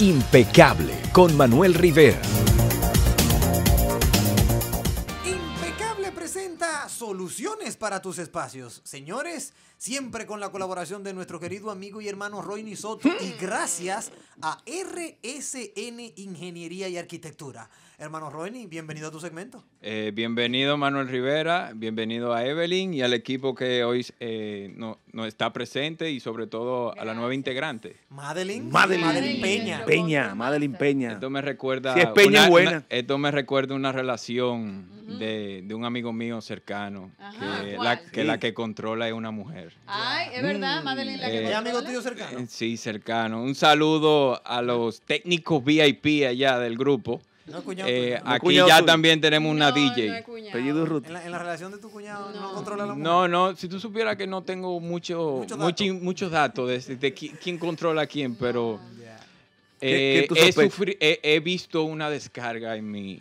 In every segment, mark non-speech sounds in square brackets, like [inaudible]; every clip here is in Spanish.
Impecable con Manuel Rivera. Impecable presenta soluciones para tus espacios. Señores, siempre con la colaboración de nuestro querido amigo y hermano Roy Soto y mm. gracias a RSN Ingeniería y Arquitectura. Hermano Roini, bienvenido a tu segmento. Eh, bienvenido Manuel Rivera, bienvenido a Evelyn y al equipo que hoy eh, no, está presente y sobre todo a la nueva integrante. Madeline. Madeline, Peña. Peña, Madeline Peña. Esto me recuerda... una, esto me recuerda una relación de, un amigo mío cercano, que, la, que controla es una mujer. Ay, es verdad, mm. Madeline la que eh, amigo tuyo cercano? sí, cercano. Un saludo a los técnicos VIP allá del grupo. Eh, aquí ya también tenemos una DJ. En la, relación de tu cuñado no, controla la No, no, si tú supieras que no tengo mucho, muchos datos de, quién controla a quién, pero ah, eh, he, he, visto una descarga en mi,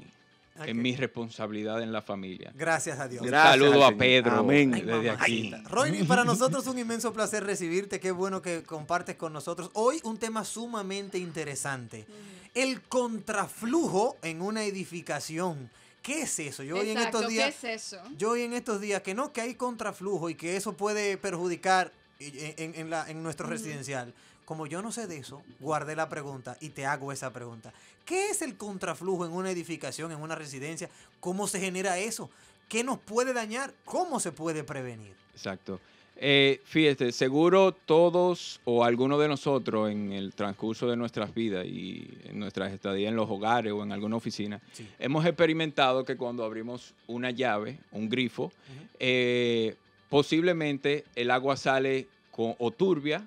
en mi responsabilidad en la familia. Gracias a Dios. saludo a Pedro. Amén. desde aquí. Roy, para nosotros es un inmenso placer recibirte. Qué bueno que compartes con nosotros. Hoy un tema sumamente interesante. El contraflujo en una edificación. ¿Qué es eso? Yo hoy en estos días. ¿qué Yo hoy en estos días que no, que hay contraflujo y que eso puede perjudicar eh, eh, en, la, en nuestro residencial como yo no sé de eso, guardé la pregunta y te hago esa pregunta. ¿Qué es el contraflujo en una edificación, en una residencia? ¿Cómo se genera eso? ¿Qué nos puede dañar? ¿Cómo se puede prevenir? Exacto. Eh, fíjate, seguro todos o alguno de nosotros en el transcurso de nuestras vidas y en nuestras estadías en los hogares o en alguna oficina, hemos experimentado que cuando abrimos una llave, un grifo, eh, posiblemente el agua sale con, o turbia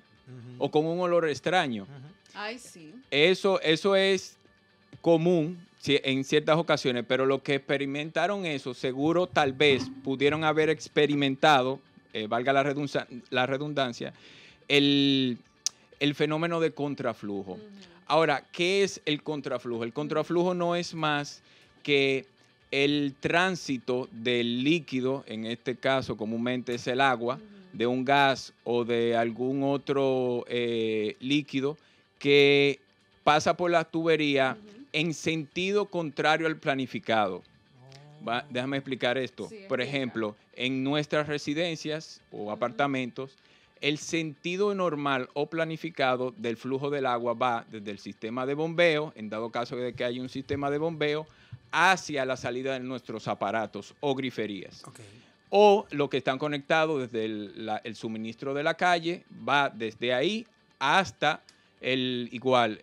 o con un olor extraño. Eso, es común en ciertas ocasiones, pero los que experimentaron eso, seguro tal vez pudieron haber experimentado, eh, valga la, redundancia, el, fenómeno de contraflujo. Ahora, ¿qué es el contraflujo? El contraflujo no es más que el tránsito del líquido, en este caso comúnmente es el agua, de un gas o de algún otro eh, líquido que pasa por la tubería en sentido contrario al planificado. Oh. déjame explicar esto. por ejemplo, en nuestras residencias o apartamentos, el sentido normal o planificado del flujo del agua va desde el sistema de bombeo, en dado caso de que haya un sistema de bombeo, hacia la salida de nuestros aparatos o griferías o lo que están conectados desde el, el suministro de la calle va desde ahí hasta el igual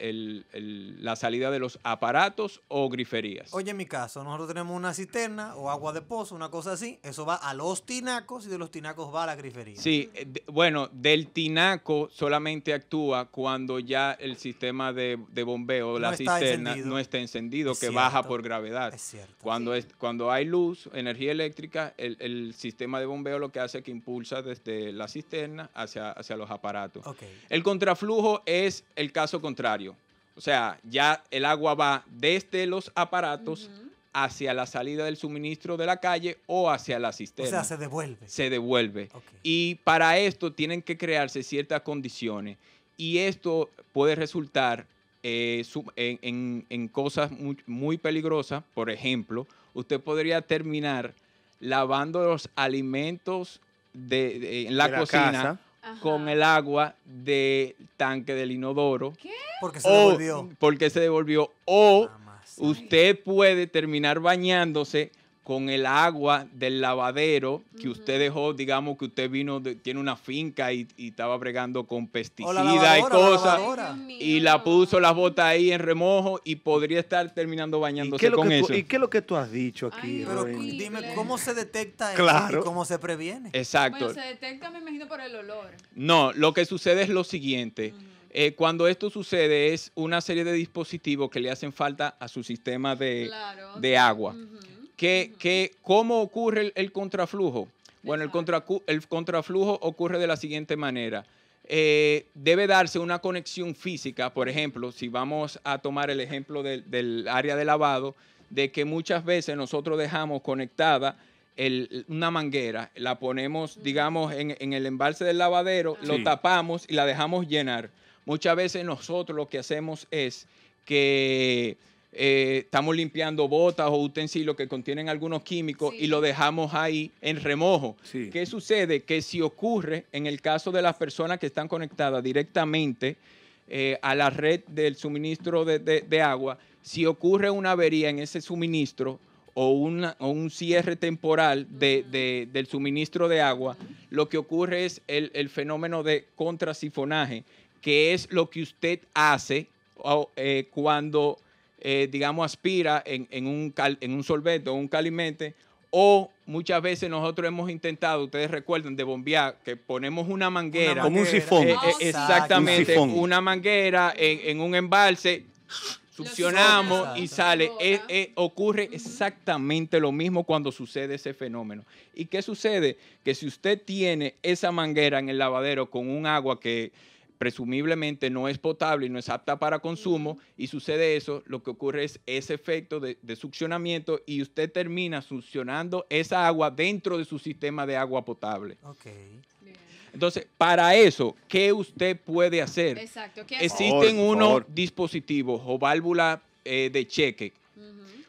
la salida de los aparatos o griferías. Oye, en mi caso, nosotros tenemos una cisterna o agua de pozo, una cosa así. Eso va a los tinacos y de los tinacos va a la grifería. Sí, eh, bueno, del tinaco solamente actúa cuando ya el sistema de, bombeo, la cisterna, no está encendido, que baja por gravedad. Es cierto. Cuando, es, cuando hay luz, energía eléctrica, el, sistema de bombeo lo que hace es que impulsa desde la cisterna hacia, hacia los aparatos. El contraflujo es el caso contrario. O sea, ya el agua va desde los aparatos hacia la salida del suministro de la calle o hacia la asistencia O sea, se devuelve. Se devuelve. Y para esto tienen que crearse ciertas condiciones. Y esto puede resultar eh, en, cosas muy, peligrosas. Por ejemplo, usted podría terminar lavando los alimentos de, en la, cocina con el agua del tanque del inodoro. ¿Qué? Porque se devolvió. Porque se devolvió. O usted puede terminar bañándose con el agua del lavadero que usted dejó, digamos que usted vino, tiene una finca y, estaba bregando con pesticidas y cosas, y la puso las botas ahí en remojo y podría estar terminando bañándose con eso. ¿Y qué es lo que tú has dicho aquí? dime, ¿cómo se detecta claro. y cómo se previene? Exacto. Bueno, se detecta, me imagino, por el olor. No, lo que sucede es lo siguiente. Eh, cuando esto sucede es una serie de dispositivos que le hacen falta a su sistema de, agua que cómo ocurre el, contraflujo? Bueno, el, contra, contraflujo ocurre de la siguiente manera. Eh, debe darse una conexión física, por ejemplo, si vamos a tomar el ejemplo del, área de lavado, de que muchas veces nosotros dejamos conectada el, una manguera, la ponemos, digamos, en, el embalse del lavadero, lo tapamos y la dejamos llenar. Muchas veces nosotros lo que hacemos es que eh, estamos limpiando botas o utensilios que contienen algunos químicos y lo dejamos ahí en remojo. ¿Qué sucede? Que si ocurre en el caso de las personas que están conectadas directamente eh, a la red del suministro de, agua, si ocurre una avería en ese suministro o, una, un cierre temporal de, del suministro de agua, lo que ocurre es el, fenómeno de contrasifonaje, que es lo que usted hace eh, cuando eh, digamos, aspira en, un solvente en un o un calimente. O muchas veces nosotros hemos intentado, ustedes recuerdan, de bombear, que ponemos una manguera. como un eh, sifón. Eh, exactamente, una manguera en, un embalse succionamos y sale. ocurre exactamente lo mismo cuando sucede ese fenómeno. ¿Y qué sucede? Que si usted tiene esa manguera en el lavadero con un agua que presumiblemente no es potable y no es apta para consumo, y sucede eso, lo que ocurre es ese efecto de, succionamiento y usted termina succionando esa agua dentro de su sistema de agua potable. Okay. Entonces, para eso, ¿qué usted puede hacer? Existen unos dispositivos o válvulas eh, de cheque.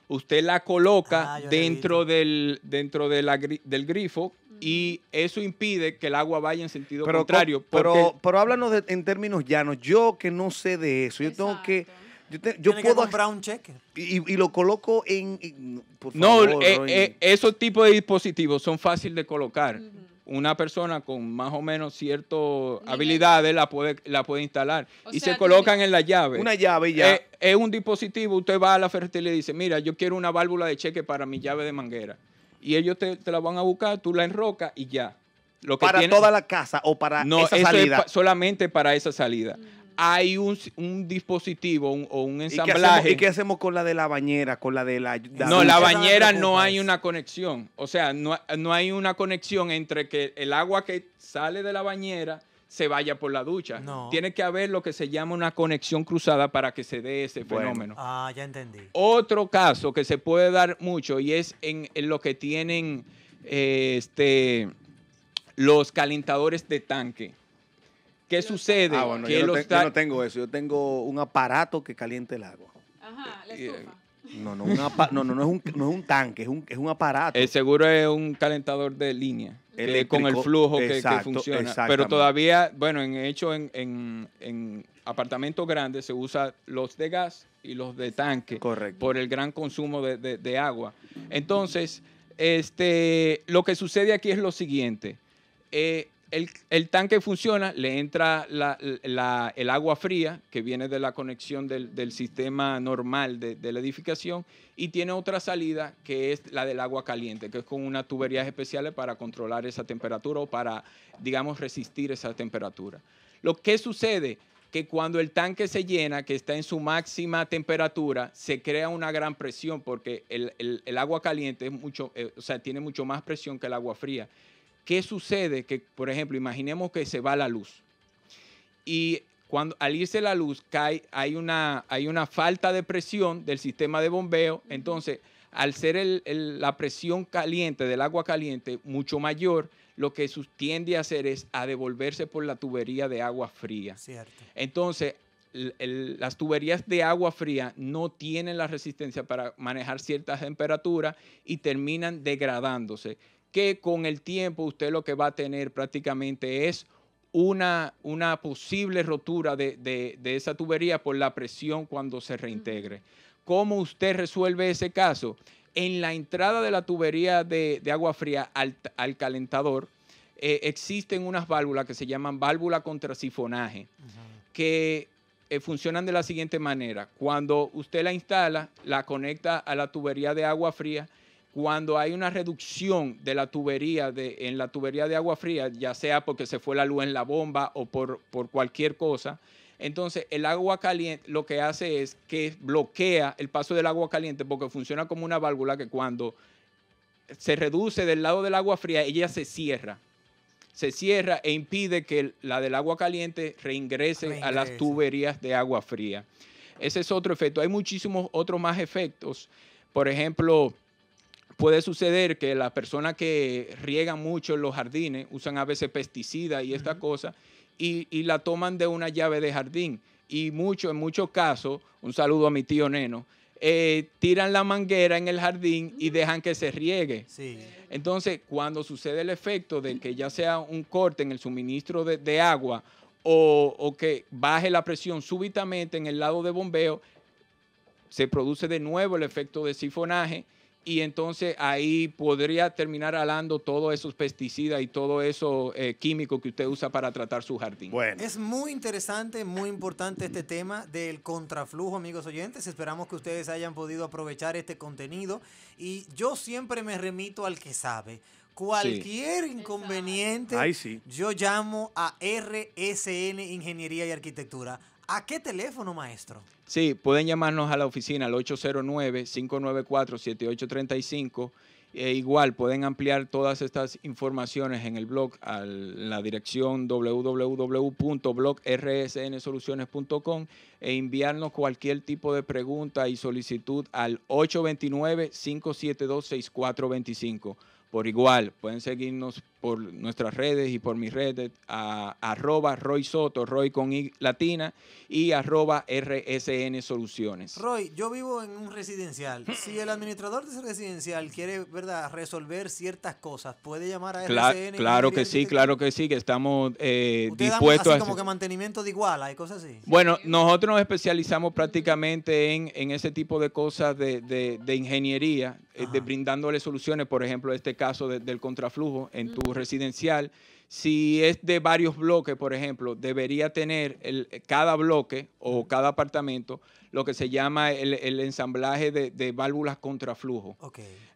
Usted la coloca ah, dentro, del, dentro del grifo y eso impide que el agua vaya en sentido contrario. Pero, pero háblanos en términos llanos. Yo que no sé de eso, yo tengo que... Yo, puedo que comprar un cheque. Y, lo coloco en... no, eh, eh, esos tipos de dispositivos son fáciles de colocar. Una persona con más o menos ciertas habilidades la puede, la puede instalar. y se colocan en la llave. Una llave ya. Eh, es un dispositivo, usted va a la ferretería y dice, mira, yo quiero una válvula de cheque para mi llave de manguera y ellos te, la van a buscar, tú la enrocas y ya. Lo para toda la casa o para no, esa salida. Es solamente para esa salida. Mm. Hay un, dispositivo o un ensamblaje. ¿Y qué, hacemos, con la de la bañera? Con la de la. la no, la bañera no hay una conexión. O sea, no, no hay una conexión entre que el agua que sale de la bañera se vaya por la ducha. No. Tiene que haber lo que se llama una conexión cruzada para que se dé ese fenómeno. Ah, ya entendí. Otro caso que se puede dar mucho y es en, lo que tienen eh, este, los calentadores de tanque. ¿Qué sucede? Ah, bueno, yo, no tengo eso, yo tengo un aparato que caliente el agua. Ajá, la eh, No, no, no, no, no, es un, tanque, es un, es un aparato. El seguro es un calentador de línea con el flujo que, funciona. Pero todavía, bueno, en hecho en, apartamentos grandes se usa los de gas y los de tanque por el gran consumo de, agua. Entonces, este, lo que sucede aquí es lo siguiente. Eh, el, tanque funciona, le entra el agua fría que viene de la conexión del, sistema normal de, la edificación y tiene otra salida que es la del agua caliente, que es con unas tuberías especiales para controlar esa temperatura o para, digamos, resistir esa temperatura. Lo que sucede que cuando el tanque se llena, que está en su máxima temperatura, se crea una gran presión porque el, agua caliente eh, tiene mucho más presión que el agua fría. ¿Qué sucede? Que, por ejemplo, imaginemos que se va la luz. Y cuando al irse la luz cae, hay una, hay una falta de presión del sistema de bombeo. Entonces, al ser la presión caliente del agua caliente mucho mayor, lo que tiende a hacer es a devolverse por la tubería de agua fría. Entonces, las tuberías de agua fría no tienen la resistencia para manejar ciertas temperaturas y terminan degradándose que con el tiempo usted lo que va a tener prácticamente es una, posible rotura de, esa tubería por la presión cuando se reintegre. ¿Cómo usted resuelve ese caso? En la entrada de la tubería de, agua fría al, calentador eh, existen unas válvulas que se llaman válvula contra sifonaje, que eh, funcionan de la siguiente manera. Cuando usted la instala, la conecta a la tubería de agua fría, cuando hay una reducción de la tubería de, en la tubería de agua fría, ya sea porque se fue la luz en la bomba o por, cualquier cosa, entonces el agua caliente lo que hace es que bloquea el paso del agua caliente porque funciona como una válvula que cuando se reduce del lado del agua fría, ella se cierra. Se cierra e impide que la del agua caliente reingrese, reingrese. a las tuberías de agua fría. Ese es otro efecto. Hay muchísimos otros más efectos. Por ejemplo, puede suceder que las personas que riegan mucho en los jardines usan a veces pesticidas y esta cosa, y, la toman de una llave de jardín. Y mucho, en muchos casos, un saludo a mi tío Neno, eh, tiran la manguera en el jardín y dejan que se riegue. Entonces, cuando sucede el efecto de que ya sea un corte en el suministro de, agua o que baje la presión súbitamente en el lado de bombeo, se produce de nuevo el efecto de sifonaje y entonces ahí podría terminar alando todos esos pesticidas y todo eso eh, químico que usted usa para tratar su jardín. Bueno. Es muy interesante, muy importante este tema del contraflujo, amigos oyentes. Esperamos que ustedes hayan podido aprovechar este contenido y yo siempre me remito al que sabe. Cualquier inconveniente, yo llamo a RSN Ingeniería y Arquitectura. ¿A qué teléfono, maestro? Sí, pueden llamarnos a la oficina al 809-594-7835. E eh, igual pueden ampliar todas estas informaciones en el blog a la dirección www.blogrsnsoluciones.com e enviarnos cualquier tipo de pregunta y solicitud al 829-572-6425 por igual. Pueden seguirnos por nuestras redes y por mis redes, a, arroba Roy Soto, Roy con I latina, y arroba RSN Soluciones. Roy, yo vivo en un residencial. [laughs] si el administrador de ese residencial quiere ¿verdad? resolver ciertas cosas, puede llamar a RSN. Claro que sí, claro que sí, que estamos eh, dispuestos así a... como que mantenimiento de igual, hay cosas así. Bueno, nosotros nos especializamos prácticamente en, ese tipo de cosas de, ingeniería, eh, de, brindándole soluciones, por ejemplo, este caso caso del contraflujo en tu residencial. Si es de varios bloques, por ejemplo, debería tener cada bloque o cada apartamento lo que se llama el, ensamblaje de, válvulas contraflujo.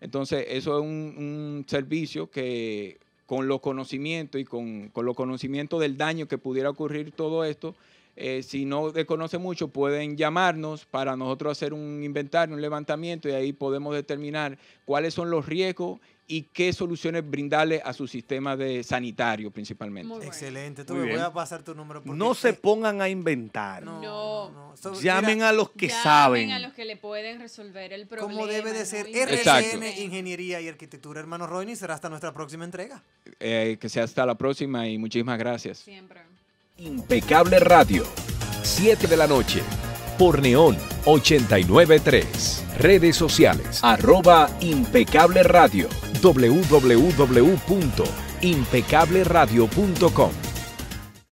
Entonces, eso es un, servicio que con los conocimientos y con, con los conocimientos del daño que pudiera ocurrir todo esto, eh, si no desconoce mucho, pueden llamarnos para nosotros hacer un inventario, un levantamiento y ahí podemos determinar cuáles son los riesgos y qué soluciones brindarle a su sistema de sanitario principalmente. Excelente, tú me voy a pasar tu número. No se pongan a inventar. No. llamen a los que saben. Llamen a los que le pueden resolver el problema. Como debe de ser Ingeniería y Arquitectura, hermano y será hasta nuestra próxima entrega. Eh, que sea hasta la próxima y muchísimas gracias. Siempre. Impecable Radio, 7 de la noche, por Neón 893. Redes sociales, arroba Impecable Radio, www.impecableradio.com.